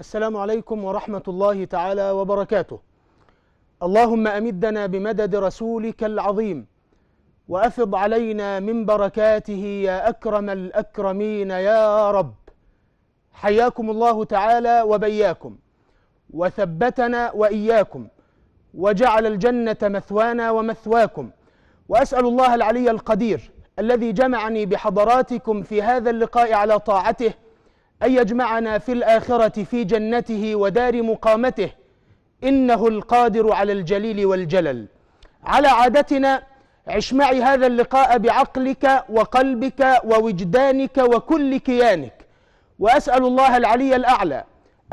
السلام عليكم ورحمة الله تعالى وبركاته اللهم أمدنا بمدد رسولك العظيم وأفض علينا من بركاته يا أكرم الأكرمين يا رب حياكم الله تعالى وبياكم وثبتنا وإياكم وجعل الجنة مثوانا ومثواكم وأسأل الله العلي القدير الذي جمعني بحضراتكم في هذا اللقاء على طاعته أن يجمعنا في الآخرة في جنته ودار مقامته إنه القادر على الجليل والجلل على عادتنا عش معي هذا اللقاء بعقلك وقلبك ووجدانك وكل كيانك وأسأل الله العلي الأعلى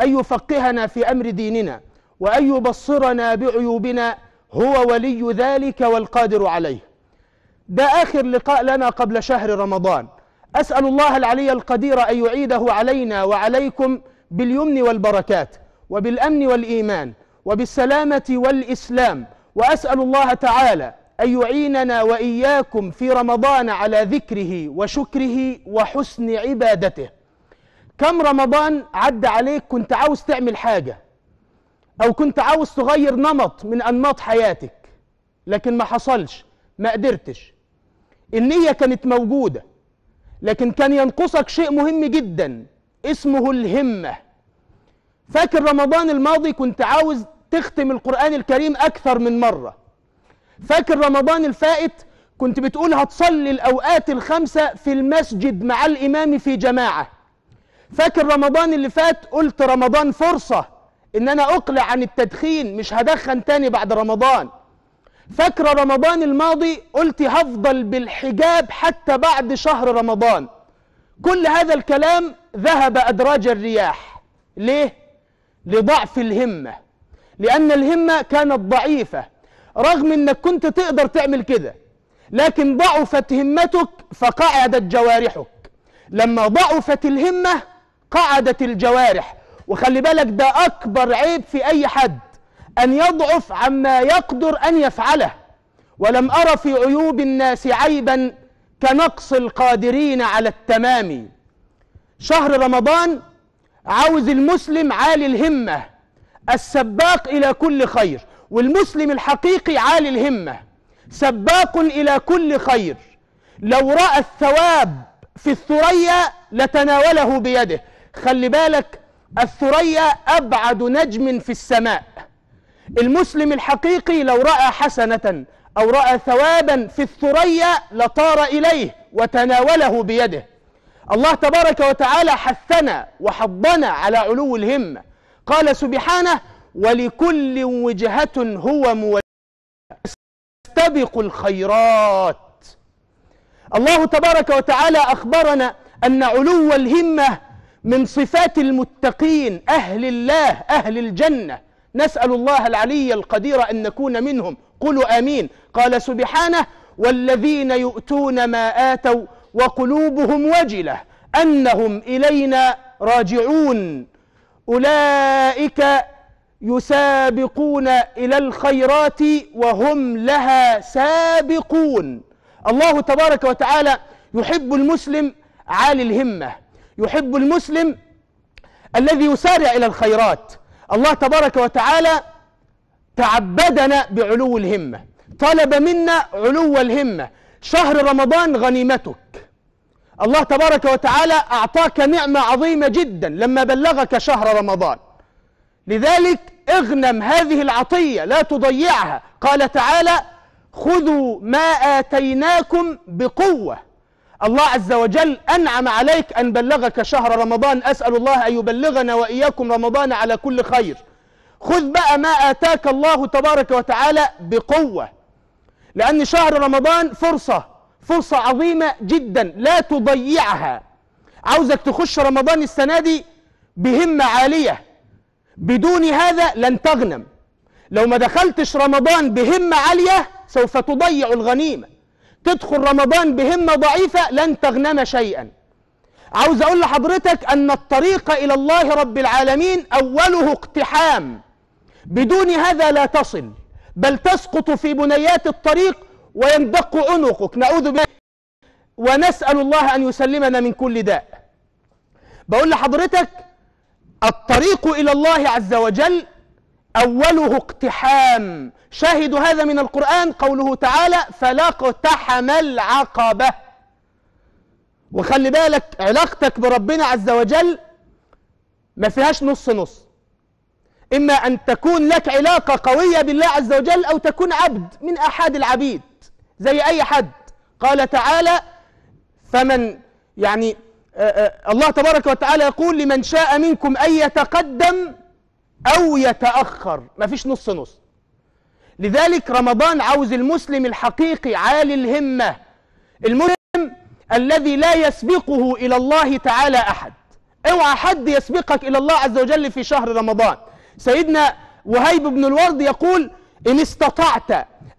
أن يفقهنا في أمر ديننا وأن يبصرنا بعيوبنا هو ولي ذلك والقادر عليه ده آخر لقاء لنا قبل شهر رمضان أسأل الله العلي القدير أن يعيده علينا وعليكم باليمن والبركات وبالأمن والإيمان وبالسلامة والإسلام وأسأل الله تعالى أن يعيننا وإياكم في رمضان على ذكره وشكره وحسن عبادته كم رمضان عدى عليك كنت عاوز تعمل حاجة أو كنت عاوز تغير نمط من أنماط حياتك لكن ما حصلش ما قدرتش النية كانت موجودة لكن كان ينقصك شيء مهم جدا اسمه الهمة فاكر رمضان الماضي كنت عاوز تختم القرآن الكريم أكثر من مرة فاكر رمضان الفائت كنت بتقول هتصلي الأوقات الخمسة في المسجد مع الإمام في جماعة فاكر رمضان اللي فات قلت رمضان فرصة إن أنا أقلع عن التدخين مش هدخن تاني بعد رمضان فاكرة رمضان الماضي قلت هفضل بالحجاب حتى بعد شهر رمضان كل هذا الكلام ذهب أدراج الرياح ليه؟ لضعف الهمة لأن الهمة كانت ضعيفة رغم أنك كنت تقدر تعمل كده لكن ضعفت همتك فقعدت جوارحك لما ضعفت الهمة قعدت الجوارح وخلي بالك ده أكبر عيب في أي حد أن يضعف عما يقدر أن يفعله ولم أر في عيوب الناس عيبا كنقص القادرين على التمام شهر رمضان عاوز المسلم عالي الهمة السباق إلى كل خير والمسلم الحقيقي عالي الهمة سباق إلى كل خير لو رأى الثواب في الثريا لتناوله بيده خلي بالك الثريا أبعد نجم في السماء المسلم الحقيقي لو رأى حسنة أو رأى ثوابا في الثريا لطار إليه وتناوله بيده الله تبارك وتعالى حثنا وحضنا على علو الهمة قال سبحانه ولكل وجهة هو مولى استبقوا الخيرات الله تبارك وتعالى أخبرنا أن علو الهمة من صفات المتقين أهل الله أهل الجنة نسأل الله العلي القدير أن نكون منهم قولوا آمين قال سبحانه والذين يؤتون ما آتوا وقلوبهم وجلة أنهم إلينا راجعون أولئك يسابقون إلى الخيرات وهم لها سابقون الله تبارك وتعالى يحب المسلم عالي الهمة يحب المسلم الذي يسارع إلى الخيرات الله تبارك وتعالى تعبدنا بعلو الهمة طلب منا علو الهمة شهر رمضان غنيمتك الله تبارك وتعالى أعطاك نعمة عظيمة جدا لما بلغك شهر رمضان لذلك اغنم هذه العطية لا تضيعها قال تعالى خذوا ما آتيناكم بقوة الله عز وجل أنعم عليك أن بلغك شهر رمضان أسأل الله أن يبلغنا وإياكم رمضان على كل خير خذ بقى ما آتاك الله تبارك وتعالى بقوة لأن شهر رمضان فرصة فرصة عظيمة جدا لا تضيعها عاوزك تخش رمضان السنة دي بهمة عالية بدون هذا لن تغنم لو ما دخلتش رمضان بهمة عالية سوف تضيع الغنيمة تدخل رمضان بهمة ضعيفة لن تغنم شيئا عاوز أقول لحضرتك أن الطريق إلى الله رب العالمين أوله اقتحام بدون هذا لا تصل بل تسقط في بنيات الطريق ويندق عنقك نعوذ بالله ونسأل الله أن يسلمنا من كل داء بقول لحضرتك الطريق إلى الله عز وجل أوله اقتحام شاهدوا هذا من القرآن قوله تعالى فلا اقتحم العقبة وخلي بالك علاقتك بربنا عز وجل ما فيهاش نص نص إما أن تكون لك علاقة قوية بالله عز وجل أو تكون عبد من أحد العبيد زي أي حد قال تعالى فمن يعني آه، آه، الله تبارك وتعالى يقول لمن شاء منكم أن يتقدم أو يتأخر مفيش نص نص لذلك رمضان عاوز المسلم الحقيقي عالي الهمة المسلم الذي لا يسبقه إلى الله تعالى أحد اوعى حد يسبقك إلى الله عز وجل في شهر رمضان سيدنا وهيب بن الورد يقول إن استطعت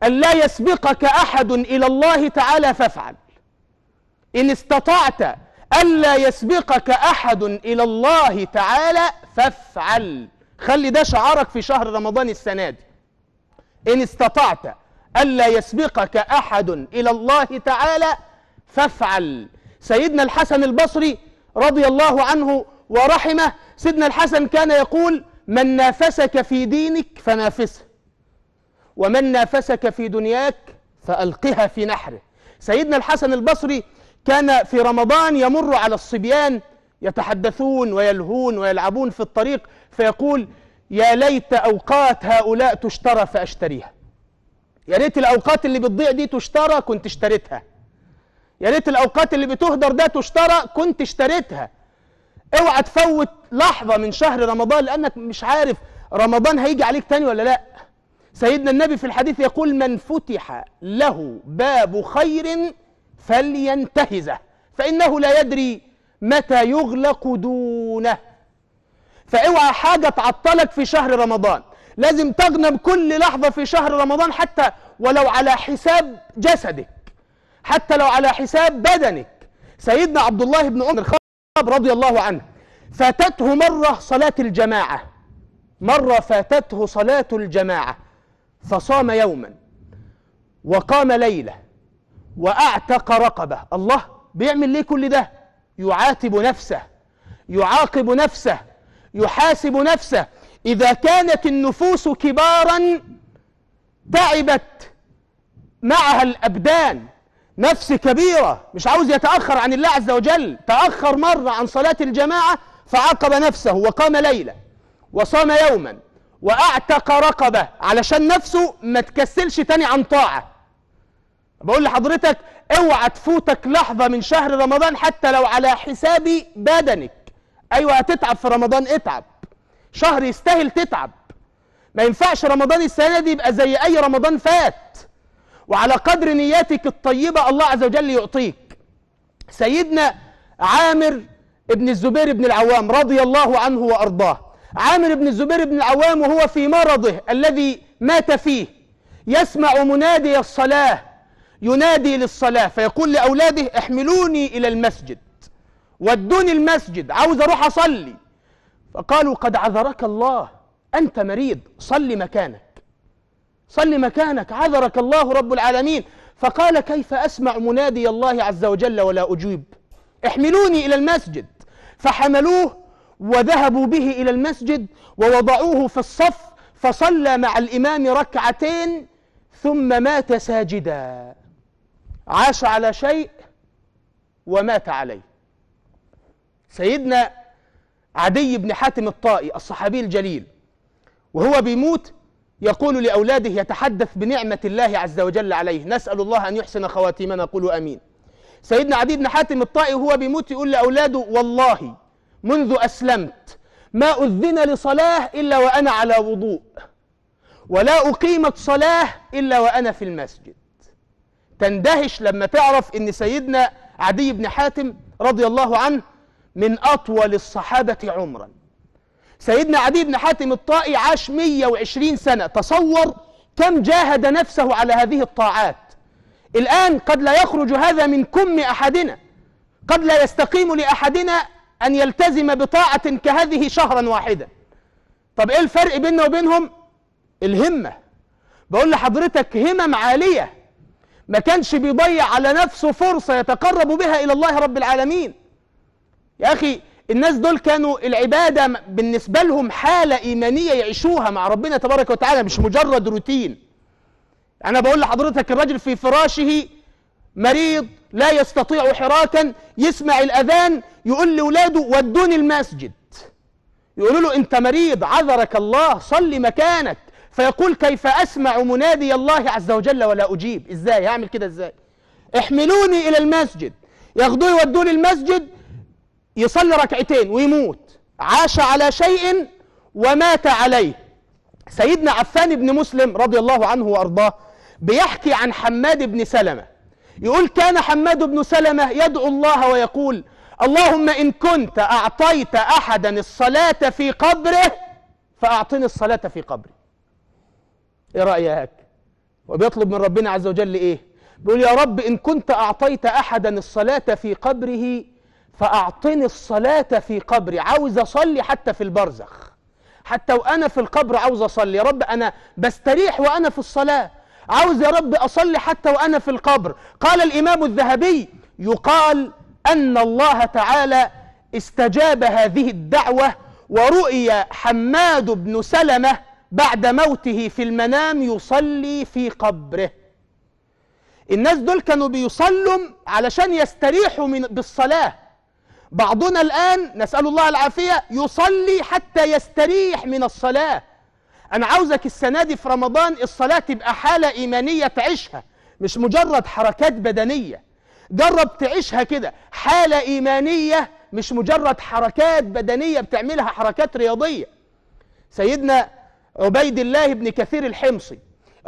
أن لا يسبقك أحد إلى الله تعالى فافعل إن استطعت ألا يسبقك أحد إلى الله تعالى فافعل خلي ده شعارك في شهر رمضان السنة دي إن استطعت ألا يسبقك أحد إلى الله تعالى فافعل سيدنا الحسن البصري رضي الله عنه ورحمه سيدنا الحسن كان يقول من نافسك في دينك فنافسه ومن نافسك في دنياك فألقها في نحره سيدنا الحسن البصري كان في رمضان يمر على الصبيان يتحدثون ويلهون ويلعبون في الطريق فيقول يا ليت أوقات هؤلاء تشترى فأشتريها يا ريت الأوقات اللي بتضيع دي تشترى كنت اشتريتها يا ريت الأوقات اللي بتهدر ده تشترى كنت اشتريتها اوعى تفوت لحظة من شهر رمضان لأنك مش عارف رمضان هيجي عليك تاني ولا لأ سيدنا النبي في الحديث يقول من فتح له باب خير فلينتهزه فإنه لا يدري متى يغلق دونه فاوعى حاجة تعطلك في شهر رمضان لازم تغنم كل لحظة في شهر رمضان حتى ولو على حساب جسدك حتى لو على حساب بدنك سيدنا عبد الله بن عمر الخطاب رضي الله عنه فاتته مرة صلاة الجماعة مرة فاتته صلاة الجماعة فصام يوما وقام ليلة وأعتق رقبة الله بيعمل ليه كل ده يعاتب نفسه يعاقب نفسه يحاسب نفسه إذا كانت النفوس كبارا تعبت معها الأبدان نفس كبيرة مش عاوز يتأخر عن الله عز وجل تأخر مرة عن صلاة الجماعة فعاقب نفسه وقام ليلة وصام يوما وأعتق رقبة علشان نفسه ما تكسلش تاني عن طاعة بقول لحضرتك اوعى تفوتك لحظة من شهر رمضان حتى لو على حساب بدنك ايوه هتتعب في رمضان اتعب شهر يستاهل تتعب ما ينفعش رمضان السنه دي يبقى زي اي رمضان فات وعلى قدر نياتك الطيبه الله عز وجل يعطيك سيدنا عامر ابن الزبير بن العوام رضي الله عنه وارضاه عامر بن الزبير بن العوام وهو في مرضه الذي مات فيه يسمع منادي الصلاه ينادي للصلاه فيقول لاولاده احملوني الى المسجد ودوني المسجد عاوز اروح اصلي فقالوا قد عذرك الله انت مريض صلي مكانك صلي مكانك عذرك الله رب العالمين فقال كيف اسمع منادي الله عز وجل ولا اجيب احملوني الى المسجد فحملوه وذهبوا به الى المسجد ووضعوه في الصف فصلى مع الامام ركعتين ثم مات ساجدا عاش على شيء ومات عليه سيدنا عدي بن حاتم الطائي الصحابي الجليل وهو بيموت يقول لأولاده يتحدث بنعمة الله عز وجل عليه نسأل الله أن يحسن خواتيمنا قولوا أمين سيدنا عدي بن حاتم الطائي وهو بيموت يقول لأولاده والله منذ أسلمت ما أذن لصلاة إلا وأنا على وضوء ولا أقيمت صلاة إلا وأنا في المسجد تندهش لما تعرف أن سيدنا عدي بن حاتم رضي الله عنه من أطول الصحابة عمرا سيدنا عدي بن حاتم الطائي عاش 120 سنة تصور كم جاهد نفسه على هذه الطاعات الآن قد لا يخرج هذا من كم أحدنا قد لا يستقيم لأحدنا أن يلتزم بطاعة كهذه شهرا واحدا طب إيه الفرق بيننا وبينهم الهمة بقول لحضرتك همم عالية ما كانش بيضيع على نفسه فرصة يتقرب بها إلى الله رب العالمين يا أخي الناس دول كانوا العبادة بالنسبة لهم حالة إيمانية يعيشوها مع ربنا تبارك وتعالى مش مجرد روتين أنا بقول لحضرتك الرجل في فراشه مريض لا يستطيع حراكا يسمع الأذان يقول لأولاده ودوني المسجد يقولوا له أنت مريض عذرك الله صلي مكانك فيقول كيف أسمع منادي الله عز وجل ولا أجيب إزاي هعمل كده إزاي احملوني إلى المسجد ياخدوه يودوني المسجد يصلي ركعتين ويموت عاش على شيء ومات عليه سيدنا عفان بن مسلم رضي الله عنه وارضاه بيحكي عن حماد بن سلمه يقول كان حماد بن سلمه يدعو الله ويقول اللهم ان كنت اعطيت احدا الصلاه في قبره فاعطني الصلاه في قبري ايه رايك وبيطلب من ربنا عز وجل ايه بيقول يا رب ان كنت اعطيت احدا الصلاه في قبره فأعطني الصلاة في قبري عاوز أصلي حتى في البرزخ حتى وأنا في القبر عاوز أصلي يا رب أنا بستريح وأنا في الصلاة عاوز يا رب أصلي حتى وأنا في القبر قال الإمام الذهبي يقال أن الله تعالى استجاب هذه الدعوة ورؤي حماد بن سلمة بعد موته في المنام يصلي في قبره الناس دول كانوا بيصلوا علشان يستريحوا من بالصلاة بعضنا الآن نسأل الله العافية يصلي حتى يستريح من الصلاة أنا عاوزك السنة دي في رمضان الصلاة تبقى حالة إيمانية تعيشها مش مجرد حركات بدنية جرب تعيشها كده حالة إيمانية مش مجرد حركات بدنية بتعملها حركات رياضية سيدنا عبيد الله بن كثير الحمصي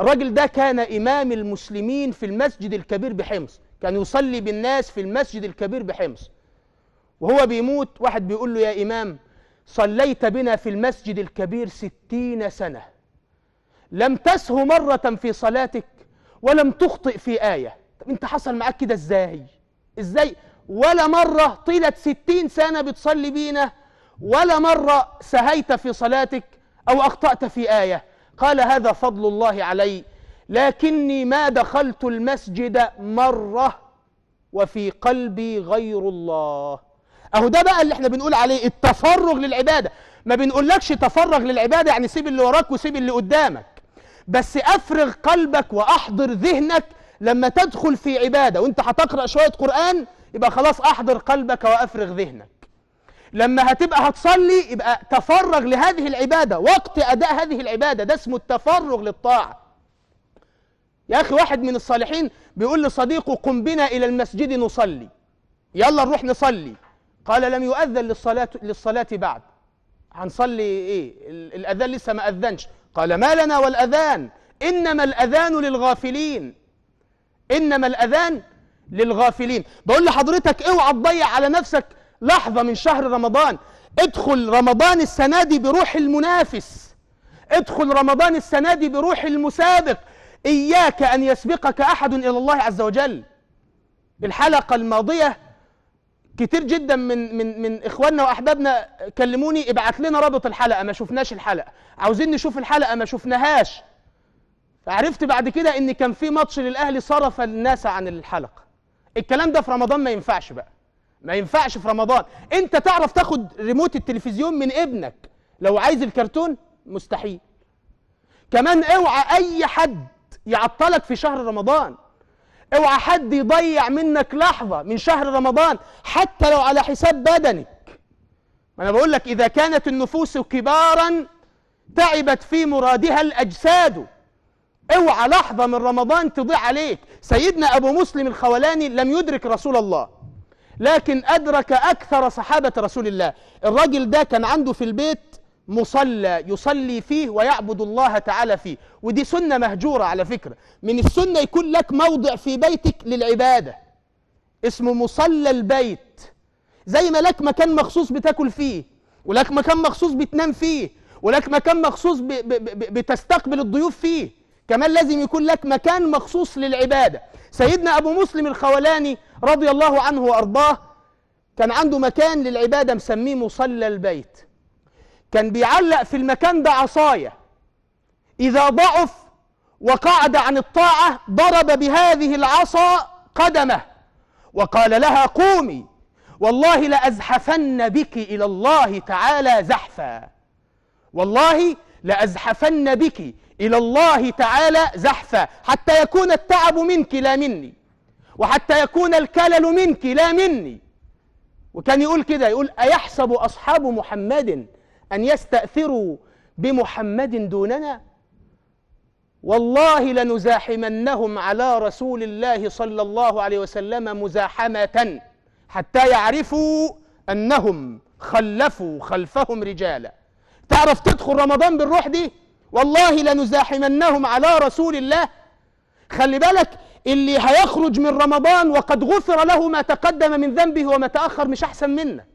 الراجل ده كان إمام المسلمين في المسجد الكبير بحمص كان يصلي بالناس في المسجد الكبير بحمص وهو بيموت واحد بيقول له يا إمام صليت بنا في المسجد الكبير ستين سنة لم تسه مرة في صلاتك ولم تخطئ في آية طب أنت حصل معاك كده إزاي إزاي ولا مرة طيلة ستين سنة بتصلي بينا ولا مرة سهيت في صلاتك أو أخطأت في آية قال هذا فضل الله علي لكني ما دخلت المسجد مرة وفي قلبي غير الله اهو ده بقى اللي احنا بنقول عليه التفرغ للعباده ما بنقولكش تفرغ للعباده يعني سيب اللي وراك وسيب اللي قدامك بس افرغ قلبك واحضر ذهنك لما تدخل في عباده وانت هتقرا شويه قران يبقى خلاص احضر قلبك وافرغ ذهنك لما هتبقى هتصلي يبقى تفرغ لهذه العباده وقت اداء هذه العباده ده اسمه التفرغ للطاعه يا اخي واحد من الصالحين بيقول لصديقه قم بنا الى المسجد نصلي يلا نروح نصلي قال لم يؤذن للصلاة, للصلاة بعد هنصلي إيه الأذان لسه ما أذنش قال ما لنا والأذان إنما الأذان للغافلين إنما الأذان للغافلين بقول لحضرتك اوعى تضيع على نفسك لحظة من شهر رمضان ادخل رمضان السنة دي بروح المنافس ادخل رمضان السنة دي بروح المسابق إياك أن يسبقك أحد إلى الله عز وجل الحلقة الماضية كتير جدا من من من اخواننا واحبابنا كلموني ابعت لنا رابط الحلقه ما شفناش الحلقه عاوزين نشوف الحلقه ما شفناهاش عرفت بعد كده ان كان في ماتش للاهلي صرف الناس عن الحلقه الكلام ده في رمضان ما ينفعش بقى ما ينفعش في رمضان انت تعرف تاخد ريموت التلفزيون من ابنك لو عايز الكرتون مستحيل كمان اوعى اي حد يعطلك في شهر رمضان اوعى حد يضيع منك لحظة من شهر رمضان حتى لو على حساب بدنك ما أنا بقول لك إذا كانت النفوس كبارا تعبت في مرادها الأجساد اوعى لحظة من رمضان تضيع عليك سيدنا أبو مسلم الخولاني لم يدرك رسول الله لكن أدرك أكثر صحابة رسول الله الراجل ده كان عنده في البيت مصلى يصلي فيه ويعبد الله تعالى فيه ودي سنة مهجورة على فكرة من السنة يكون لك موضع في بيتك للعبادة اسمه مصلى البيت زي ما لك مكان مخصوص بتاكل فيه ولك مكان مخصوص بتنام فيه ولك مكان مخصوص ب ب ب بتستقبل الضيوف فيه كمان لازم يكون لك مكان مخصوص للعبادة سيدنا أبو مسلم الخولاني رضي الله عنه وأرضاه كان عنده مكان للعبادة مسميه مصلى البيت كان بيعلق في المكان ده عصاية إذا ضعف وقعد عن الطاعة ضرب بهذه العصا قدمه وقال لها قومي والله لأزحفن بك إلى الله تعالى زحفا والله لأزحفن بك إلى الله تعالى زحفا حتى يكون التعب منك لا مني وحتى يكون الكلل منك لا مني وكان يقول كده يقول أيحسب أصحاب محمد أن يستأثروا بمحمد دوننا والله لنزاحمنهم على رسول الله صلى الله عليه وسلم مزاحمة حتى يعرفوا أنهم خلفوا خلفهم رجالا تعرف تدخل رمضان بالروح دي والله لنزاحمنهم على رسول الله خلي بالك اللي هيخرج من رمضان وقد غفر له ما تقدم من ذنبه وما تأخر مش أحسن منك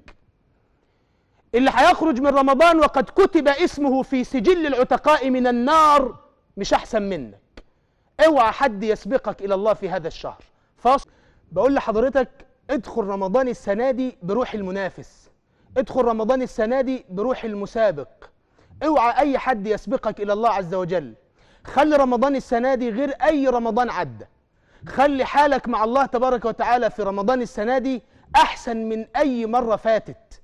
اللي هيخرج من رمضان وقد كتب اسمه في سجل العتقاء من النار مش احسن منك اوعى حد يسبقك الى الله في هذا الشهر فاصل بقول لحضرتك ادخل رمضان السنه دي بروح المنافس ادخل رمضان السنه دي بروح المسابق اوعى اي حد يسبقك الى الله عز وجل خلي رمضان السنه دي غير اي رمضان عدى خلي حالك مع الله تبارك وتعالى في رمضان السنه دي احسن من اي مره فاتت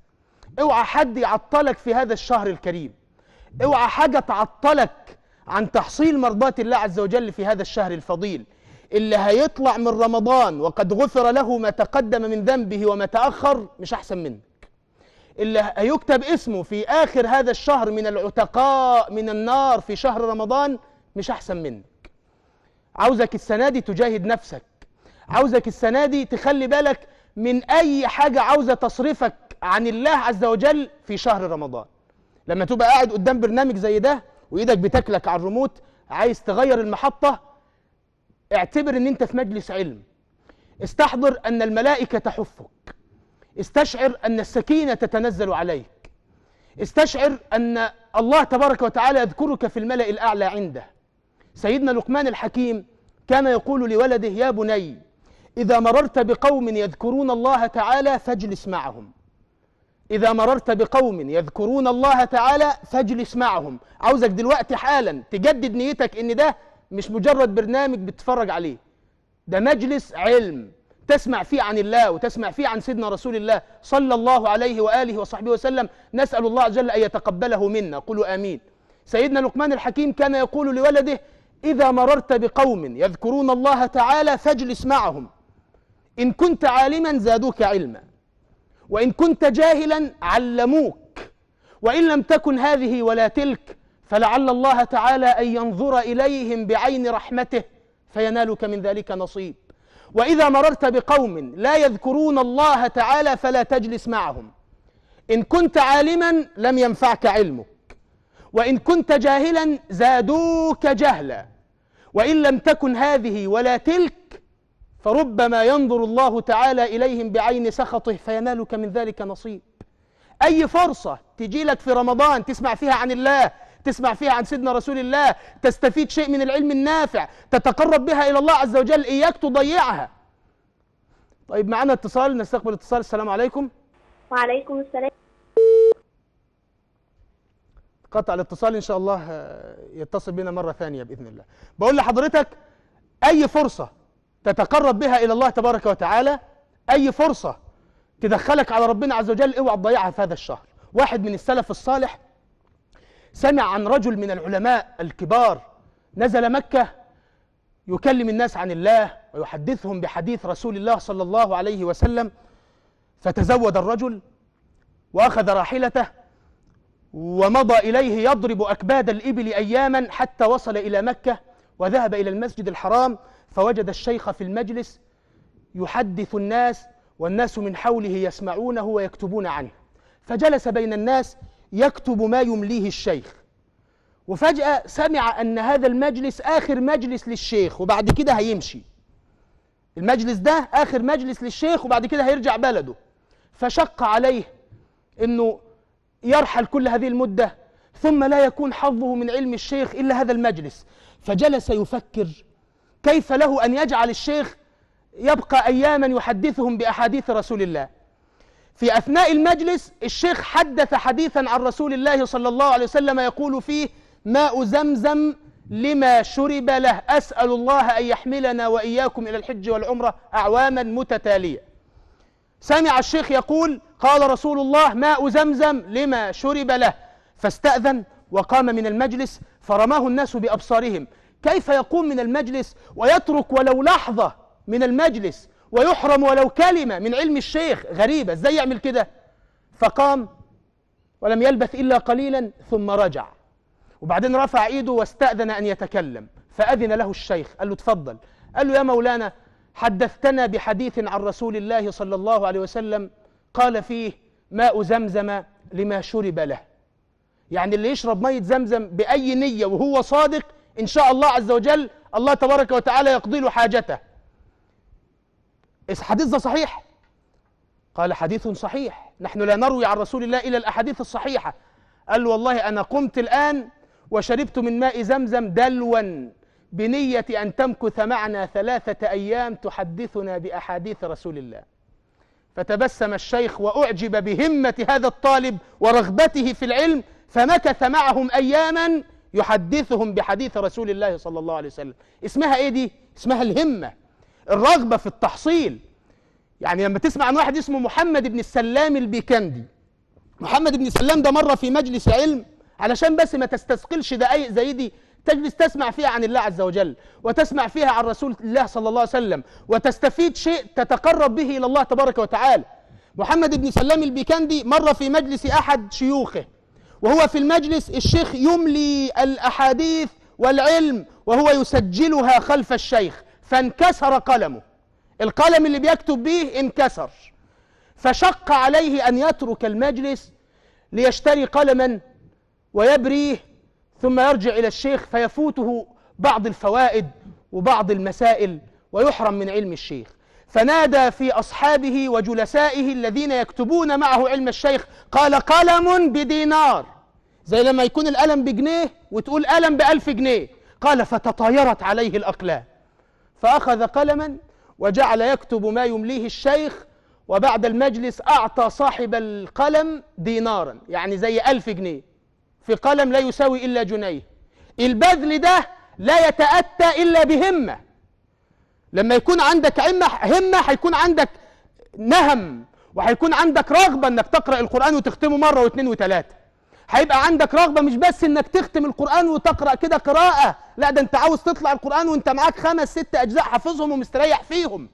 اوعى حد يعطلك في هذا الشهر الكريم اوعى حاجة تعطلك عن تحصيل مرضات الله عز وجل في هذا الشهر الفضيل اللي هيطلع من رمضان وقد غفر له ما تقدم من ذنبه وما تأخر مش أحسن منك اللي هيكتب اسمه في آخر هذا الشهر من العتقاء من النار في شهر رمضان مش أحسن منك عاوزك السنة دي تجاهد نفسك عاوزك السنة دي تخلي بالك من أي حاجة عاوزة تصرفك عن الله عز وجل في شهر رمضان لما تبقى قاعد قدام برنامج زي ده وايدك بتاكلك على الريموت عايز تغير المحطة اعتبر ان انت في مجلس علم استحضر ان الملائكة تحفك استشعر ان السكينة تتنزل عليك استشعر ان الله تبارك وتعالى يذكرك في الملأ الاعلى عنده سيدنا لقمان الحكيم كان يقول لولده يا بني إذا مررت بقوم يذكرون الله تعالى فاجلس معهم إذا مررت بقوم يذكرون الله تعالى فاجلس معهم عاوزك دلوقتي حالا تجدد نيتك إن ده مش مجرد برنامج بتتفرج عليه ده مجلس علم تسمع فيه عن الله وتسمع فيه عن سيدنا رسول الله صلى الله عليه وآله وصحبه وسلم نسأل الله جل أن يتقبله منا قولوا آمين سيدنا لقمان الحكيم كان يقول لولده إذا مررت بقوم يذكرون الله تعالى فاجلس معهم إن كنت عالما زادوك علما وإن كنت جاهلا علموك وإن لم تكن هذه ولا تلك فلعل الله تعالى أن ينظر إليهم بعين رحمته فينالك من ذلك نصيب وإذا مررت بقوم لا يذكرون الله تعالى فلا تجلس معهم إن كنت عالما لم ينفعك علمك وإن كنت جاهلا زادوك جهلا وإن لم تكن هذه ولا تلك فربما ينظر الله تعالى إليهم بعين سخطه فينالك من ذلك نصيب أي فرصة تجيلك في رمضان تسمع فيها عن الله تسمع فيها عن سيدنا رسول الله تستفيد شيء من العلم النافع تتقرب بها إلى الله عز وجل إياك تضيعها طيب معنا اتصال نستقبل اتصال السلام عليكم وعليكم السلام قطع الاتصال ان شاء الله آه، يتصل بنا مره ثانيه باذن الله بقول لحضرتك اي فرصه تتقرب بها إلى الله تبارك وتعالى أي فرصة تدخلك على ربنا عز وجل اوعى تضيعها في هذا الشهر واحد من السلف الصالح سمع عن رجل من العلماء الكبار نزل مكة يكلم الناس عن الله ويحدثهم بحديث رسول الله صلى الله عليه وسلم فتزود الرجل وأخذ راحلته ومضى إليه يضرب أكباد الإبل أياما حتى وصل إلى مكة وذهب إلى المسجد الحرام فوجد الشيخ في المجلس يحدث الناس والناس من حوله يسمعونه ويكتبون عنه فجلس بين الناس يكتب ما يمليه الشيخ وفجأة سمع أن هذا المجلس آخر مجلس للشيخ وبعد كده هيمشي المجلس ده آخر مجلس للشيخ وبعد كده هيرجع بلده فشق عليه أنه يرحل كل هذه المدة ثم لا يكون حظه من علم الشيخ إلا هذا المجلس فجلس يفكر كيف له أن يجعل الشيخ يبقى أياما يحدثهم بأحاديث رسول الله في أثناء المجلس الشيخ حدث حديثا عن رسول الله صلى الله عليه وسلم يقول فيه ماء زمزم لما شرب له أسأل الله أن يحملنا وإياكم إلى الحج والعمرة أعواما متتالية سمع الشيخ يقول قال رسول الله ماء زمزم لما شرب له فاستأذن وقام من المجلس فرماه الناس بأبصارهم كيف يقوم من المجلس ويترك ولو لحظة من المجلس ويحرم ولو كلمة من علم الشيخ غريبة ازاي يعمل كده فقام ولم يلبث إلا قليلا ثم رجع وبعدين رفع ايده واستأذن أن يتكلم فأذن له الشيخ قال له اتفضل قال له يا مولانا حدثتنا بحديث عن رسول الله صلى الله عليه وسلم قال فيه ماء زمزم لما شرب له يعني اللي يشرب مية زمزم بأي نية وهو صادق إن شاء الله عز وجل الله تبارك وتعالى يقضي له حاجته الحديث ده صحيح قال حديث صحيح نحن لا نروي عن رسول الله إلا الأحاديث الصحيحة قال والله أنا قمت الآن وشربت من ماء زمزم دلوا بنية أن تمكث معنا ثلاثة أيام تحدثنا بأحاديث رسول الله فتبسم الشيخ وأعجب بهمة هذا الطالب ورغبته في العلم فمكث معهم أياما يحدثهم بحديث رسول الله صلى الله عليه وسلم اسمها ايه دي اسمها الهمة الرغبة في التحصيل يعني لما تسمع عن واحد اسمه محمد بن السلام البيكندي محمد بن السلام ده مرة في مجلس علم علشان بس ما تستثقلش دقائق زي دي تجلس تسمع فيها عن الله عز وجل وتسمع فيها عن رسول الله صلى الله عليه وسلم وتستفيد شيء تتقرب به إلى الله تبارك وتعالى محمد بن سلام البيكندي مرة في مجلس أحد شيوخه وهو في المجلس الشيخ يملي الأحاديث والعلم وهو يسجلها خلف الشيخ فانكسر قلمه القلم اللي بيكتب به انكسر فشق عليه أن يترك المجلس ليشتري قلما ويبريه ثم يرجع إلى الشيخ فيفوته بعض الفوائد وبعض المسائل ويحرم من علم الشيخ فنادى في أصحابه وجلسائه الذين يكتبون معه علم الشيخ قال قلم بدينار زي لما يكون القلم بجنيه وتقول قلم بألف جنيه قال فتطايرت عليه الأقلام فأخذ قلما وجعل يكتب ما يمليه الشيخ وبعد المجلس أعطى صاحب القلم دينارا يعني زي ألف جنيه في قلم لا يساوي إلا جنيه البذل ده لا يتأتى إلا بهمة لما يكون عندك همة هيكون عندك نهم وهيكون عندك رغبة انك تقرأ القرآن وتختمه مرة واثنين وثلاثة هيبقى عندك رغبة مش بس انك تختم القرآن وتقرأ كده قراءة لا ده انت عاوز تطلع القرآن وانت معاك خمس ست اجزاء حافظهم ومستريح فيهم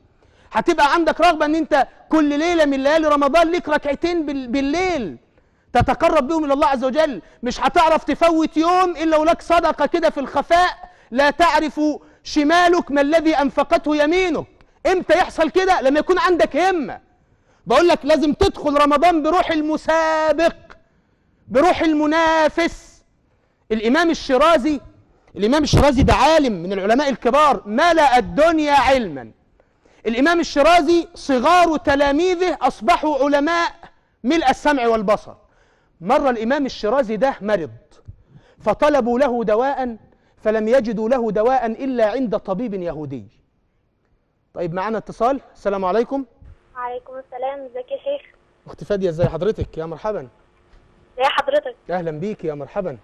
هتبقى عندك رغبة ان انت كل ليلة من ليالي رمضان ليك ركعتين بالليل تتقرب بهم الى الله عز وجل مش هتعرف تفوت يوم الا ولك صدقة كده في الخفاء لا تعرف شمالك ما الذي أنفقته يمينك إمتى يحصل كده لما يكون عندك همة بقول لك لازم تدخل رمضان بروح المسابق بروح المنافس الإمام الشرازي الإمام الشرازي ده عالم من العلماء الكبار ملأ الدنيا علما الإمام الشرازي صغار تلاميذه أصبحوا علماء ملء السمع والبصر مرة الإمام الشرازي ده مرض فطلبوا له دواء فلم يجدوا له دواء إلا عند طبيب يهودي طيب معانا اتصال السلام عليكم وعليكم السلام ازيك يا شيخ اختي فادية ازي حضرتك يا مرحبا ازي حضرتك اهلا بيك يا مرحبا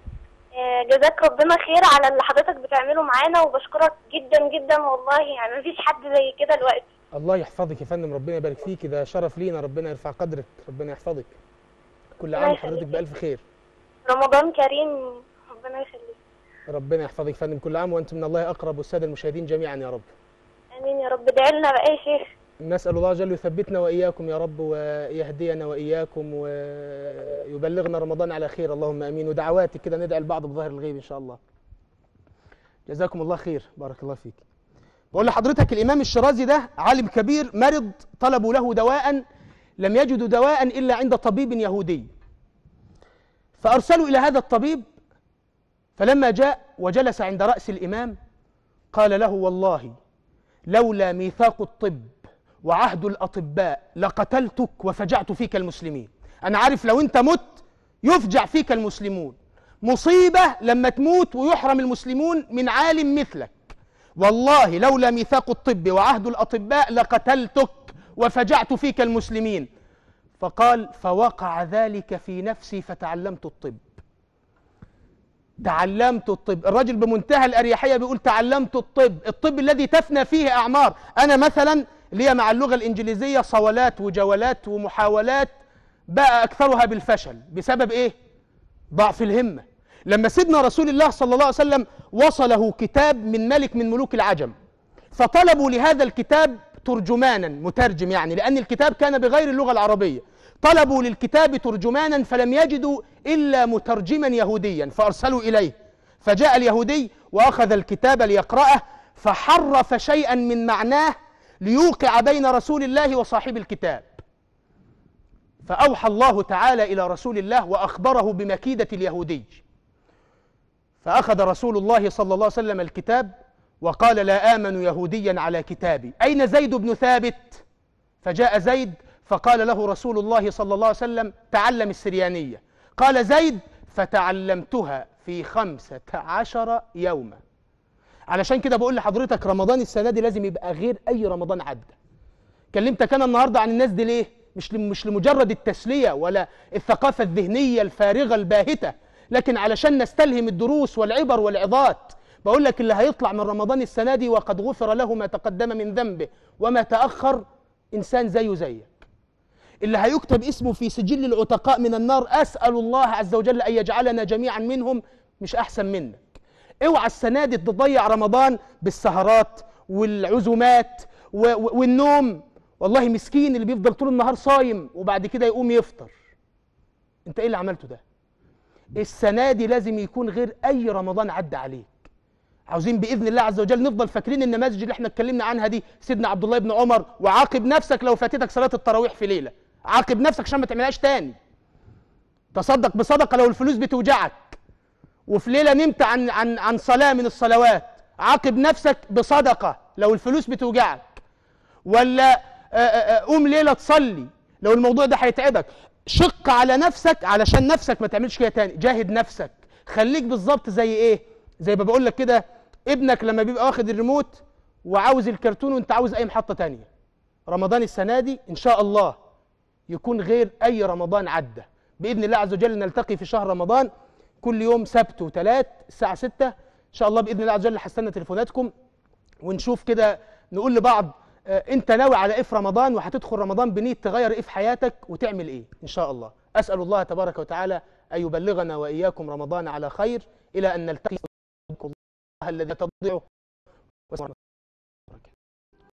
آه، جزاك ربنا خير على اللي حضرتك بتعمله معانا وبشكرك جدا جدا والله يعني مفيش حد زي كده دلوقتي الله يحفظك يا فندم ربنا يبارك فيك ده شرف لينا ربنا يرفع قدرك ربنا يحفظك كل عام وحضرتك بألف خير رمضان كريم ربنا يخليك ربنا يحفظك فندم كل عام وانتم من الله اقرب والساده المشاهدين جميعا يا رب امين يا رب ادعي لنا بقى يا شيخ نسال الله جل يثبتنا واياكم يا رب ويهدينا واياكم ويبلغنا رمضان على خير اللهم امين ودعواتك كده ندعي لبعض بظاهر الغيب ان شاء الله جزاكم الله خير بارك الله فيك بقول لحضرتك الامام الشرازي ده عالم كبير مرض طلبوا له دواء لم يجدوا دواء الا عند طبيب يهودي فارسلوا الى هذا الطبيب فلما جاء وجلس عند رأس الإمام قال له والله لولا ميثاق الطب وعهد الأطباء لقتلتك وفجعت فيك المسلمين أنا عارف لو أنت مت يفجع فيك المسلمون مصيبة لما تموت ويحرم المسلمون من عالم مثلك والله لولا ميثاق الطب وعهد الأطباء لقتلتك وفجعت فيك المسلمين فقال فوقع ذلك في نفسي فتعلمت الطب تعلمت الطب الراجل بمنتهى الأريحية بيقول تعلمت الطب الطب الذي تفنى فيه أعمار أنا مثلا ليا مع اللغة الإنجليزية صولات وجولات ومحاولات بقى أكثرها بالفشل بسبب إيه؟ ضعف الهمة لما سيدنا رسول الله صلى الله عليه وسلم وصله كتاب من ملك من ملوك العجم فطلبوا لهذا الكتاب ترجمانا مترجم يعني لأن الكتاب كان بغير اللغة العربية طلبوا للكتاب ترجمانا فلم يجدوا إلا مترجما يهوديا فأرسلوا إليه فجاء اليهودي وأخذ الكتاب ليقرأه فحرف شيئا من معناه ليوقع بين رسول الله وصاحب الكتاب فأوحى الله تعالى إلى رسول الله وأخبره بمكيدة اليهودي فأخذ رسول الله صلى الله عليه وسلم الكتاب وقال لا آمن يهوديا على كتابي أين زيد بن ثابت فجاء زيد فقال له رسول الله صلى الله عليه وسلم تعلم السريانية قال زيد فتعلمتها في خمسة عشر يوما علشان كده بقول لحضرتك رمضان السنة دي لازم يبقى غير أي رمضان عدى كلمتك أنا النهاردة عن الناس دي ليه؟ مش مش لمجرد التسلية ولا الثقافة الذهنية الفارغة الباهتة لكن علشان نستلهم الدروس والعبر والعظات بقول لك اللي هيطلع من رمضان السنة دي وقد غفر له ما تقدم من ذنبه وما تأخر إنسان زيه زيك اللي هيكتب اسمه في سجل العتقاء من النار أسأل الله عز وجل أن يجعلنا جميعا منهم مش أحسن منك اوعى السنة دي تضيع رمضان بالسهرات والعزومات والنوم والله مسكين اللي بيفضل طول النهار صايم وبعد كده يقوم يفطر انت ايه اللي عملته ده السنة دي لازم يكون غير أي رمضان عدى عليك عاوزين باذن الله عز وجل نفضل فاكرين النماذج اللي احنا اتكلمنا عنها دي سيدنا عبد الله بن عمر وعاقب نفسك لو فاتتك صلاه التراويح في ليله عاقب نفسك عشان ما تعملهاش تاني تصدق بصدقه لو الفلوس بتوجعك وفي ليله نمت عن عن عن صلاه من الصلوات عاقب نفسك بصدقه لو الفلوس بتوجعك ولا آه، آه، آه، قوم ليله تصلي لو الموضوع ده هيتعبك شق على نفسك علشان نفسك ما تعملش كده تاني جاهد نفسك خليك بالظبط زي ايه زي ما بقول لك كده ابنك لما بيبقى واخد الريموت وعاوز الكرتون وانت عاوز اي محطه تانية رمضان السنه دي ان شاء الله يكون غير أي رمضان عدى بإذن الله عز وجل نلتقي في شهر رمضان كل يوم سبت وثلاث الساعة ستة إن شاء الله بإذن الله عز وجل هستنى تليفوناتكم ونشوف كده نقول لبعض آه، أنت ناوي على إيه في رمضان وهتدخل رمضان بنية تغير إيه في حياتك وتعمل إيه إن شاء الله أسأل الله تبارك وتعالى أن يبلغنا وإياكم رمضان على خير إلى أن نلتقي الله الذي تضيعه